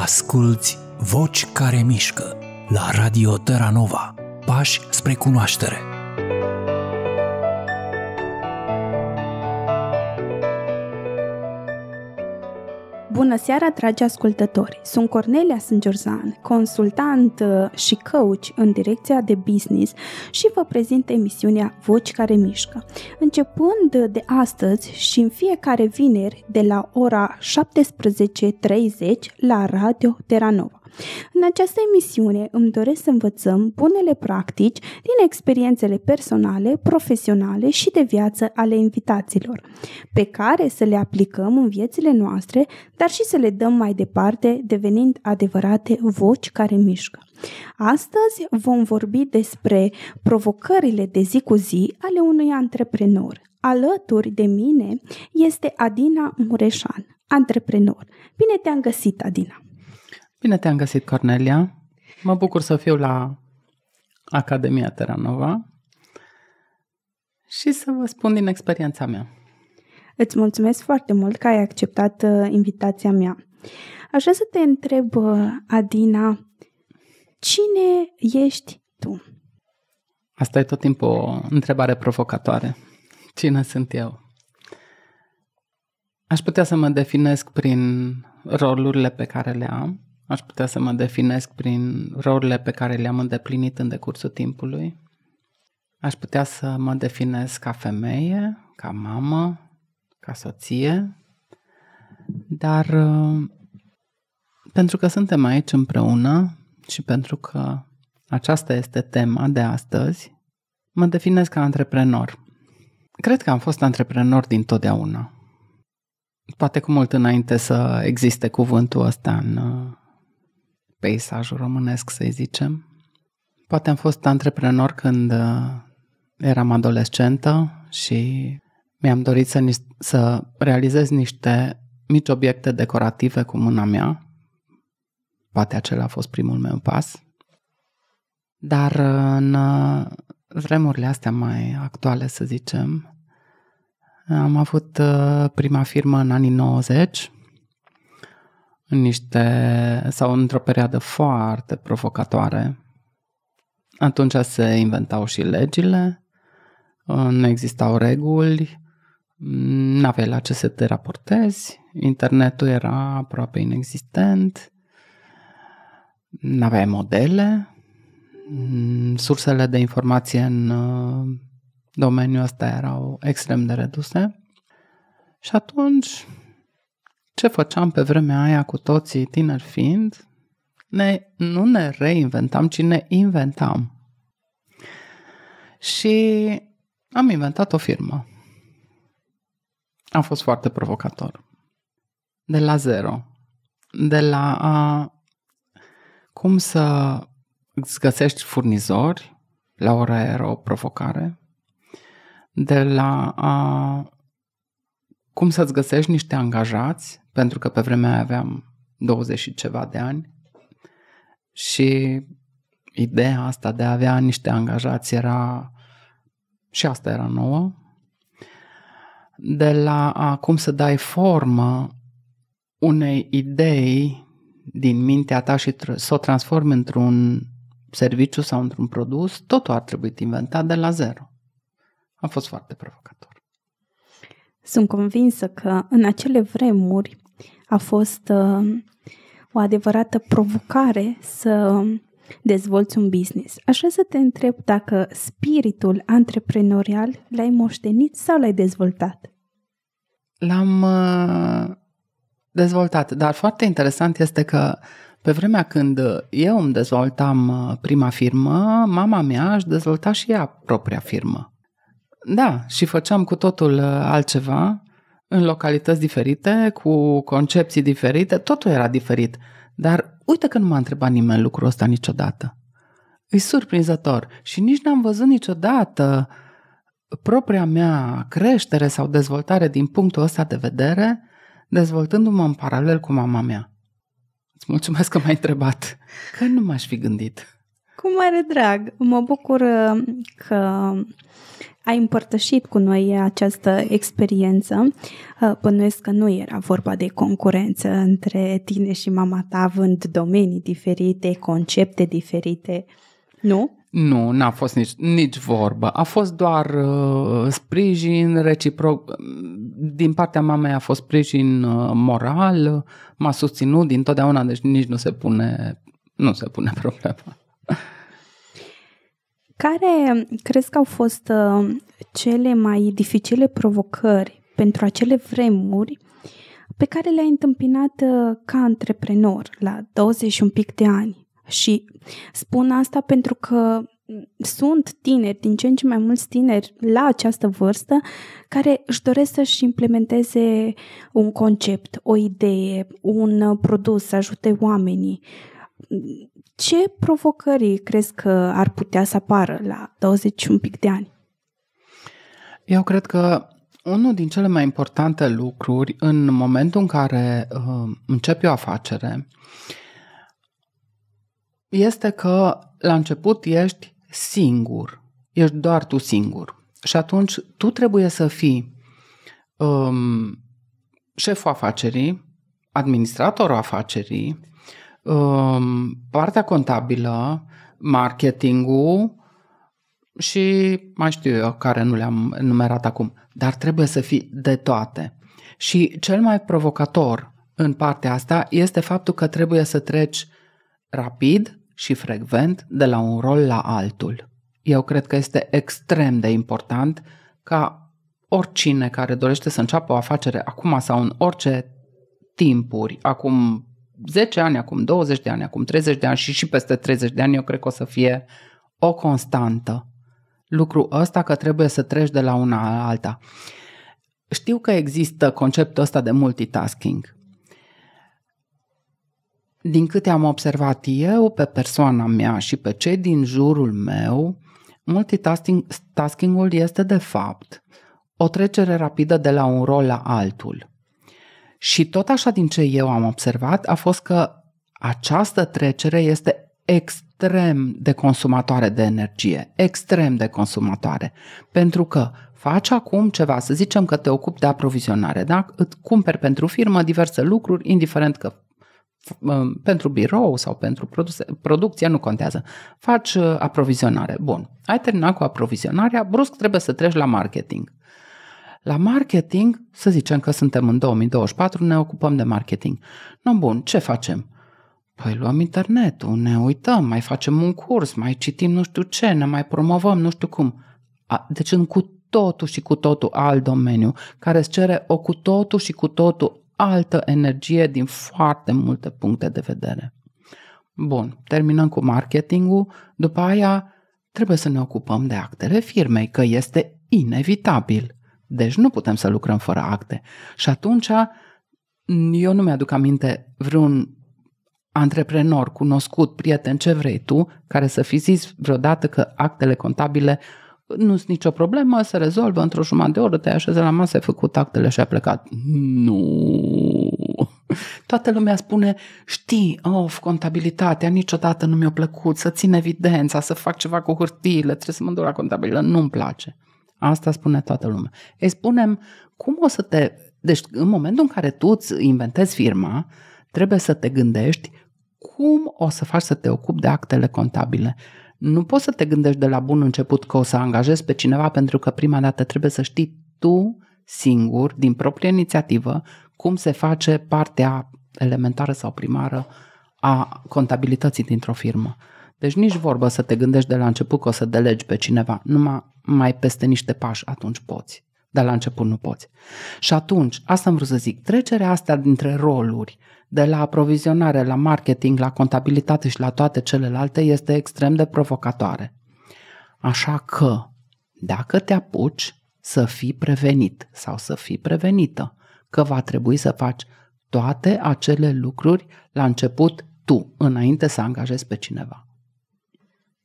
Asculți Voci care mișcă la Radio Terra Nova. Pași spre cunoaștere. Bună seara, dragi ascultători! Sunt Cornelia Sângiorzan, consultant uh, și coach în direcția de business și vă prezint emisiunea Voci care mișcă. Începând de astăzi și în fiecare vineri de la ora 17.30 la Radio Terranova. În această emisiune îmi doresc să învățăm bunele practici din experiențele personale, profesionale și de viață ale invitaților, pe care să le aplicăm în viețile noastre, dar și să le dăm mai departe, devenind adevărate voci care mișcă. Astăzi vom vorbi despre provocările de zi cu zi ale unui antreprenor. Alături de mine este Adina Mureșan, antreprenor. Bine te-am găsit, Adina! Bine te-am găsit, Cornelia. Mă bucur să fiu la Academia TeraNova și să vă spun din experiența mea. Îți mulțumesc foarte mult că ai acceptat uh, invitația mea. Aș vrea să te întreb, uh, Adina, cine ești tu? Asta e tot timpul o întrebare provocatoare. Cine sunt eu? Aș putea să mă definesc prin rolurile pe care le am, Aș putea să mă definesc prin rolurile pe care le-am îndeplinit în decursul timpului. Aș putea să mă definesc ca femeie, ca mamă, ca soție, dar uh, pentru că suntem aici împreună și pentru că aceasta este tema de astăzi, mă definesc ca antreprenor. Cred că am fost antreprenor din totdeauna. Poate cu mult înainte să existe cuvântul ăsta în uh, peisajul românesc, să zicem. Poate am fost antreprenor când uh, eram adolescentă și mi-am dorit să, ni- să realizez niște mici obiecte decorative cu mâna mea. Poate acela a fost primul meu pas. Dar uh, în uh, vremurile astea mai actuale, să zicem, am avut prima firmă în anii 90 în niște sau într-o perioadă foarte provocatoare. Atunci se inventau și legile, uh, nu existau reguli, nu aveai la ce să te raportezi, internetul era aproape inexistent, nu aveai modele, mm, sursele de informație în uh, domeniul ăsta erau extrem de reduse și atunci ce făceam pe vremea aia cu toții tineri fiind? Ne, nu ne reinventam, ci ne inventam. Și am inventat o firmă. Am fost foarte provocator. De la zero. De la a, cum să îți găsești furnizori, la ora era o provocare, de la a, cum să-ți găsești niște angajați, pentru că pe vremea aia aveam 20 și ceva de ani și ideea asta de a avea niște angajați era și asta era nouă. De la a cum să dai formă unei idei din mintea ta și tr- să o transformi într-un serviciu sau într-un produs, totul ar trebui inventat de la zero. A fost foarte provocator. Sunt convinsă că în acele vremuri a fost uh, o adevărată provocare să dezvolți un business. Așa să te întreb dacă spiritul antreprenorial l-ai moștenit sau l-ai dezvoltat? L-am uh, dezvoltat, dar foarte interesant este că pe vremea când eu îmi dezvoltam uh, prima firmă, mama mea își dezvolta și ea propria firmă. Da, și făceam cu totul uh, altceva în localități diferite, cu concepții diferite, totul era diferit. Dar uite că nu m-a întrebat nimeni lucrul ăsta niciodată. E surprinzător și nici n-am văzut niciodată propria mea creștere sau dezvoltare din punctul ăsta de vedere, dezvoltându-mă în paralel cu mama mea. Îți mulțumesc că m-ai întrebat, că nu m-aș fi gândit. Cu mare drag, mă bucur uh, că ai împărtășit cu noi această experiență. Uh, bănuiesc că nu era vorba de concurență între tine și mama ta, având domenii diferite, concepte diferite, nu? Nu, n-a fost nici, nici vorbă. A fost doar uh, sprijin reciproc. Din partea mamei a fost sprijin uh, moral, m-a susținut dintotdeauna, deci nici nu se pune, nu se pune problema. Care crezi că au fost uh, cele mai dificile provocări pentru acele vremuri pe care le-ai întâmpinat uh, ca antreprenor la 20 și un pic de ani? Și spun asta pentru că sunt tineri, din ce în ce mai mulți tineri la această vârstă, care își doresc să-și implementeze un concept, o idee, un uh, produs, să ajute oamenii ce provocări crezi că ar putea să apară la 20 un pic de ani? Eu cred că unul din cele mai importante lucruri în momentul în care uh, începi o afacere este că la început ești singur, ești doar tu singur. Și atunci tu trebuie să fii um, șeful afacerii, administratorul afacerii, partea contabilă, marketingul și mai știu eu care nu le-am numerat acum, dar trebuie să fii de toate. Și cel mai provocator în partea asta este faptul că trebuie să treci rapid și frecvent de la un rol la altul. Eu cred că este extrem de important ca oricine care dorește să înceapă o afacere acum sau în orice timpuri, acum 10 ani, acum 20 de ani, acum 30 de ani și și peste 30 de ani eu cred că o să fie o constantă. Lucru ăsta că trebuie să treci de la una la alta. Știu că există conceptul ăsta de multitasking. Din câte am observat eu pe persoana mea și pe cei din jurul meu, multitasking-ul este de fapt o trecere rapidă de la un rol la altul. Și tot așa din ce eu am observat a fost că această trecere este extrem de consumatoare de energie, extrem de consumatoare, pentru că faci acum ceva, să zicem că te ocupi de aprovizionare, da? îți cumperi pentru firmă diverse lucruri, indiferent că pentru birou sau pentru produse, producție, nu contează. Faci uh, aprovizionare. Bun. Ai terminat cu aprovizionarea, brusc trebuie să treci la marketing. La marketing, să zicem că suntem în 2024, ne ocupăm de marketing. Nu bun, ce facem? Păi luăm internetul, ne uităm, mai facem un curs, mai citim nu știu ce, ne mai promovăm nu știu cum. Deci în cu totul și cu totul alt domeniu, care îți cere o cu totul și cu totul altă energie din foarte multe puncte de vedere. Bun, terminăm cu marketingul, după aia trebuie să ne ocupăm de actele firmei, că este inevitabil. Deci nu putem să lucrăm fără acte. Și atunci mm, eu nu mi-aduc aminte vreun antreprenor, cunoscut, prieten, ce vrei tu, care să fi zis vreodată că actele contabile nu sunt nicio problemă, se rezolvă într-o jumătate de oră, te așezi la masă, ai făcut actele și a plecat. Nu! Toată lumea spune, știi, of, contabilitatea niciodată nu mi-a plăcut, să țin evidența, să fac ceva cu hârtiile, trebuie să mă duc la contabilă, nu-mi place. Asta spune toată lumea. Îi spunem, cum o să te... Deci în momentul în care tu îți inventezi firma, trebuie să te gândești cum o să faci să te ocupi de actele contabile. Nu poți să te gândești de la bun început că o să angajezi pe cineva pentru că prima dată trebuie să știi tu singur, din proprie inițiativă, cum se face partea elementară sau primară a contabilității dintr-o firmă. Deci nici vorbă să te gândești de la început că o să delegi pe cineva, numai mai peste niște pași atunci poți, dar la început nu poți. Și atunci, asta am vrut să zic, trecerea asta dintre roluri, de la aprovizionare, la marketing, la contabilitate și la toate celelalte, este extrem de provocatoare. Așa că, dacă te apuci să fii prevenit sau să fii prevenită, că va trebui să faci toate acele lucruri la început tu, înainte să angajezi pe cineva.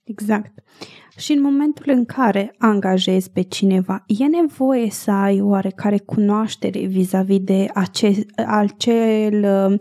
Exact. Și în momentul în care angajezi pe cineva, e nevoie să ai oarecare cunoaștere vis-a-vis de acest, acel uh,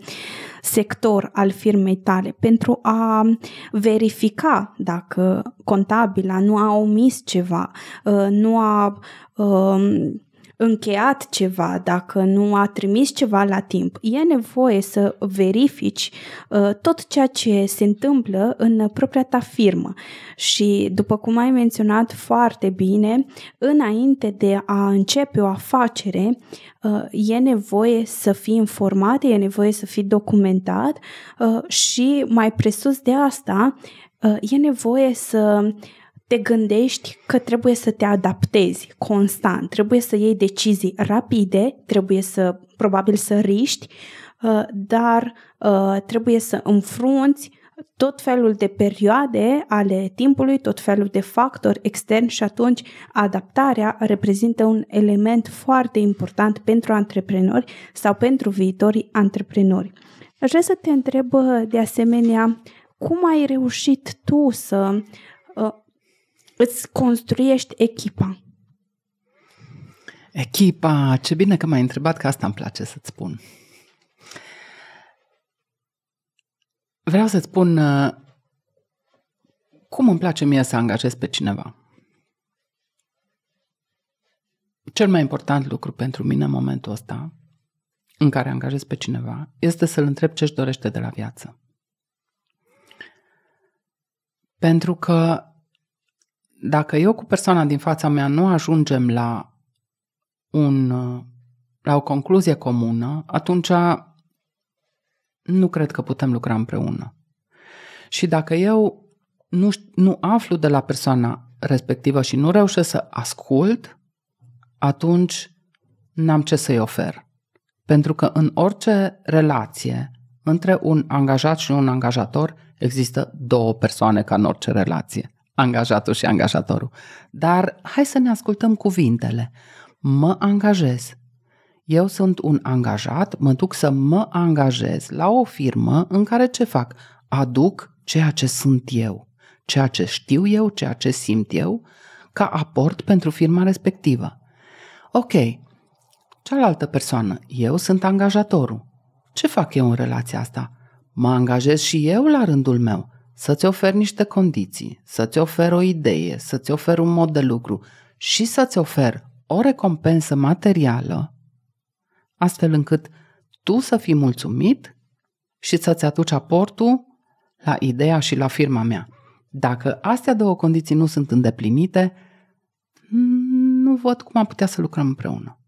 sector al firmei tale pentru a verifica dacă contabila nu a omis ceva, uh, nu a um, încheiat ceva, dacă nu a trimis ceva la timp, e nevoie să verifici uh, tot ceea ce se întâmplă în propria ta firmă. Și, după cum ai menționat foarte bine, înainte de a începe o afacere, uh, e nevoie să fii informat, e nevoie să fii documentat uh, și, mai presus de asta, uh, e nevoie să te gândești că trebuie să te adaptezi constant, trebuie să iei decizii rapide, trebuie să probabil să riști, uh, dar uh, trebuie să înfrunți tot felul de perioade ale timpului, tot felul de factori externi și atunci adaptarea reprezintă un element foarte important pentru antreprenori sau pentru viitorii antreprenori. Aș vrea să te întreb uh, de asemenea cum ai reușit tu să îți construiești echipa. Echipa, ce bine că m-ai întrebat, că asta îmi place să-ți spun. Vreau să-ți spun uh, cum îmi place mie să angajez pe cineva. Cel mai important lucru pentru mine în momentul ăsta în care angajez pe cineva este să-l întreb ce-și dorește de la viață. Pentru că dacă eu cu persoana din fața mea nu ajungem la, un, la o concluzie comună, atunci nu cred că putem lucra împreună. Și dacă eu nu, nu aflu de la persoana respectivă și nu reușesc să ascult, atunci n-am ce să-i ofer. Pentru că în orice relație între un angajat și un angajator există două persoane ca în orice relație angajatul și angajatorul. Dar hai să ne ascultăm cuvintele. Mă angajez. Eu sunt un angajat, mă duc să mă angajez la o firmă în care ce fac? Aduc ceea ce sunt eu, ceea ce știu eu, ceea ce simt eu, ca aport pentru firma respectivă. Ok, cealaltă persoană, eu sunt angajatorul. Ce fac eu în relația asta? Mă angajez și eu la rândul meu – să-ți oferi niște condiții, să-ți oferi o idee, să-ți oferi un mod de lucru și să-ți oferi o recompensă materială, astfel încât tu să fii mulțumit și să-ți aduci aportul la ideea și la firma mea. Dacă astea două condiții nu sunt îndeplinite, nu văd cum am putea să lucrăm împreună.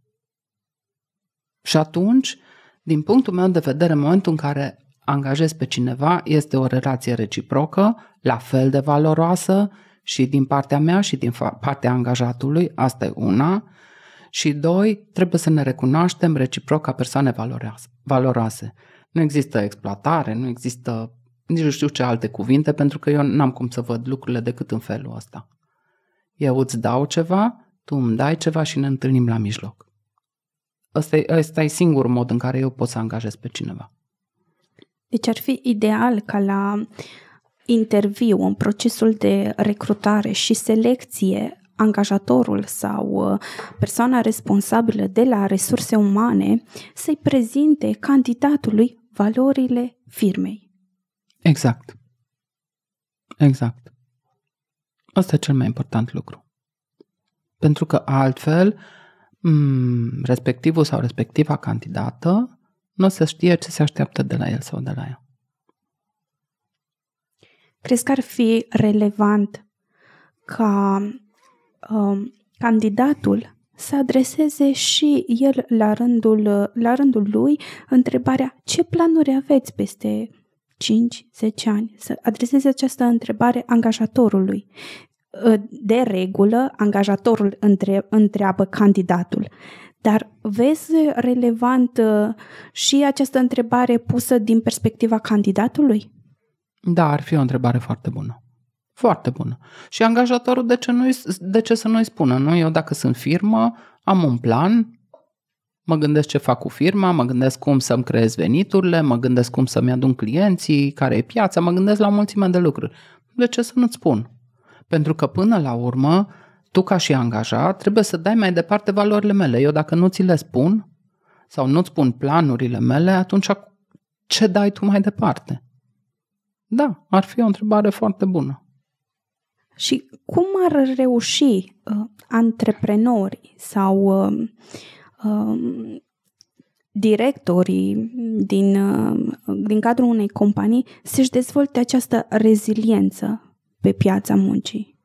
Și atunci, din punctul meu de vedere, în momentul în care angajezi pe cineva, este o relație reciprocă, la fel de valoroasă și din partea mea și din partea angajatului, asta e una. Și doi, trebuie să ne recunoaștem reciproc ca persoane valoroase. Nu există exploatare, nu există nici nu știu ce alte cuvinte, pentru că eu n-am cum să văd lucrurile decât în felul ăsta. Eu îți dau ceva, tu îmi dai ceva și ne întâlnim la mijloc. Ăsta e, ăsta e singurul mod în care eu pot să angajez pe cineva. Deci ar fi ideal ca la interviu, în procesul de recrutare și selecție, angajatorul sau uh, persoana responsabilă de la resurse umane să-i prezinte candidatului valorile firmei. Exact. Exact. Asta e cel mai important lucru. Pentru că altfel, respectivul sau respectiva candidată nu o să știe ce se așteaptă de la el sau de la ea. Crezi că ar fi relevant ca um, candidatul să adreseze și el la rândul, la rândul lui întrebarea ce planuri aveți peste 5-10 ani? Să adreseze această întrebare angajatorului. Uh, de regulă, angajatorul între, întreabă candidatul. Dar vezi relevant uh, și această întrebare pusă din perspectiva candidatului? Da, ar fi o întrebare foarte bună. Foarte bună. Și angajatorul de ce, nu de ce să nu-i spună? Nu, eu dacă sunt firmă, am un plan, mă gândesc ce fac cu firma, mă gândesc cum să-mi creez veniturile, mă gândesc cum să-mi adun clienții, care e piața, mă gândesc la mulțime de lucruri. De ce să nu-ți spun? Pentru că până la urmă, tu ca și angajat trebuie să dai mai departe valorile mele. Eu dacă nu ți le spun sau nu-ți spun planurile mele, atunci ce dai tu mai departe? Da, ar fi o întrebare foarte bună. Și cum ar reuși uh, antreprenorii sau uh, uh, directorii din, uh, din cadrul unei companii să-și dezvolte această reziliență pe piața muncii?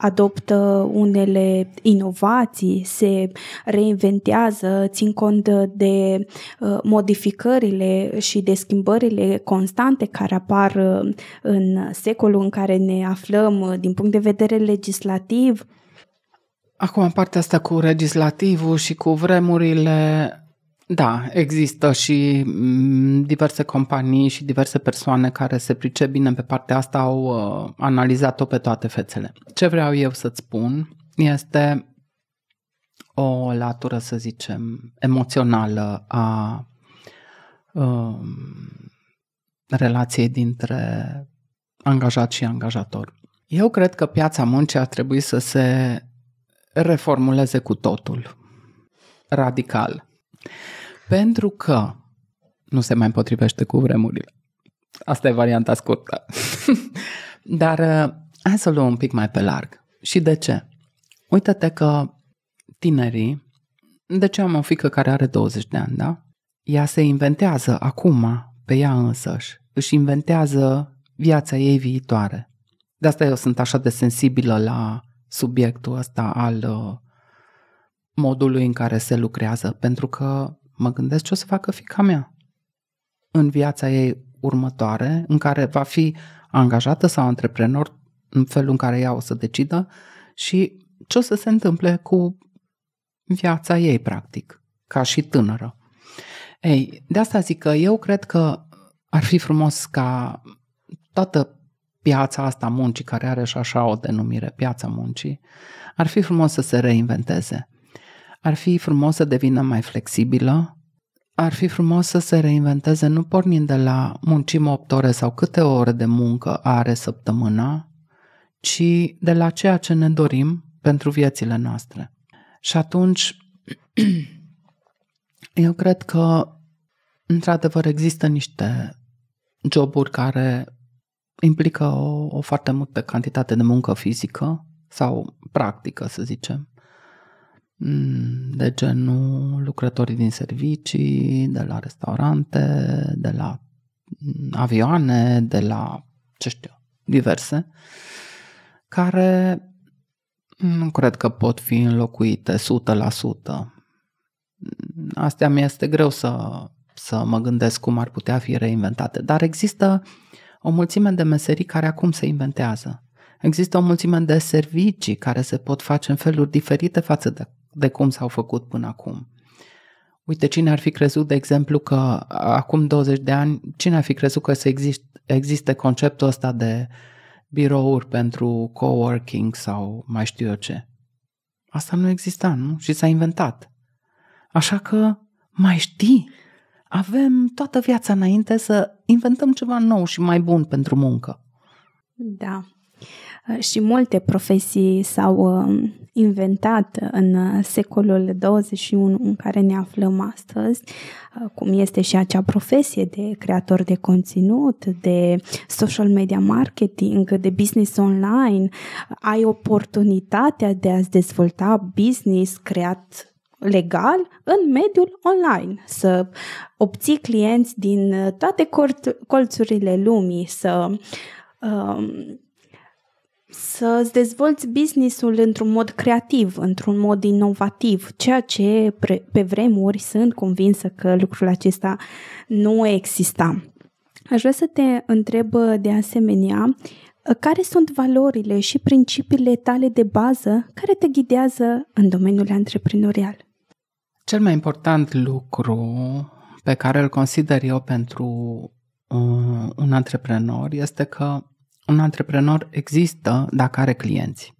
adoptă unele inovații, se reinventează, țin cont de uh, modificările și de schimbările constante care apar uh, în secolul în care ne aflăm uh, din punct de vedere legislativ. Acum, partea asta cu legislativul și cu vremurile da, există și mm, diverse companii și diverse persoane care se pricep bine pe partea asta, au uh, analizat-o pe toate fețele. Ce vreau eu să-ți spun este o latură, să zicem, emoțională a um, relației dintre angajat și angajator. Eu cred că piața muncii ar trebui să se reformuleze cu totul, radical. Pentru că nu se mai potrivește cu vremurile. Asta e varianta scurtă. Dar uh, hai să luăm un pic mai pe larg. Și de ce? Uită-te că tinerii, de ce am o fică care are 20 de ani, da? Ea se inventează acum pe ea însăși, își inventează viața ei viitoare. De asta eu sunt așa de sensibilă la subiectul ăsta al uh, modului în care se lucrează, pentru că mă gândesc ce o să facă fica mea în viața ei următoare, în care va fi angajată sau antreprenor în felul în care ea o să decidă și ce o să se întâmple cu viața ei, practic, ca și tânără. Ei, de asta zic că eu cred că ar fi frumos ca toată piața asta muncii, care are și așa o denumire, piața muncii, ar fi frumos să se reinventeze. Ar fi frumos să devină mai flexibilă, ar fi frumos să se reinventeze nu pornind de la muncim 8 ore sau câte ore de muncă are săptămâna, ci de la ceea ce ne dorim pentru viețile noastre. Și atunci, eu cred că, într-adevăr, există niște joburi care implică o, o foarte multă cantitate de muncă fizică sau practică, să zicem. Mm, de genul lucrătorii din servicii, de la restaurante, de la mm, avioane, de la, ce știu, diverse, care mm, nu cred că pot fi înlocuite 100%. Astea mi este greu să, să mă gândesc cum ar putea fi reinventate, dar există o mulțime de meserii care acum se inventează. Există o mulțime de servicii care se pot face în feluri diferite față de de cum s-au făcut până acum. Uite, cine ar fi crezut, de exemplu, că acum 20 de ani, cine ar fi crezut că să exist, existe conceptul ăsta de birouri pentru coworking sau mai știu eu ce? Asta nu exista, nu? Și s-a inventat. Așa că mai știi? Avem toată viața înainte să inventăm ceva nou și mai bun pentru muncă. Da, Uh, și multe profesii s-au um, inventat în uh, secolul 21 în care ne aflăm astăzi, uh, cum este și acea profesie de creator de conținut, de social media marketing, de business online, ai oportunitatea de a-ți dezvolta business creat legal în mediul online, să obții clienți din toate colțurile lumii, să um, să îți dezvolți businessul într-un mod creativ, într-un mod inovativ, ceea ce pre- pe vremuri sunt convinsă că lucrul acesta nu exista. Aș vrea să te întreb de asemenea care sunt valorile și principiile tale de bază care te ghidează în domeniul antreprenorial. Cel mai important lucru pe care îl consider eu pentru uh, un antreprenor este că un antreprenor există dacă are clienți.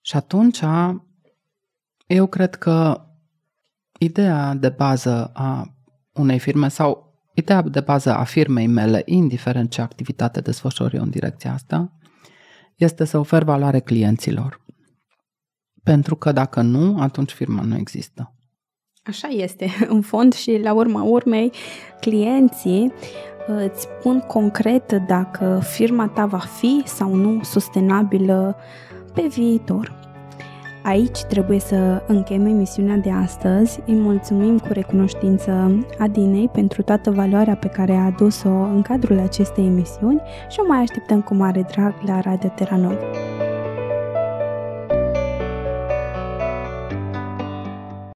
Și atunci, eu cred că ideea de bază a unei firme sau ideea de bază a firmei mele, indiferent ce activitate desfășor eu în direcția asta, este să ofer valoare clienților. Pentru că dacă nu, atunci firma nu există. Așa este, în fond și la urma urmei, clienții uh, îți spun concret dacă firma ta va fi sau nu sustenabilă pe viitor. Aici trebuie să încheiem emisiunea de astăzi. Îi mulțumim cu recunoștință Adinei pentru toată valoarea pe care a adus-o în cadrul acestei emisiuni și o mai așteptăm cu mare drag la Radio Terra Noi.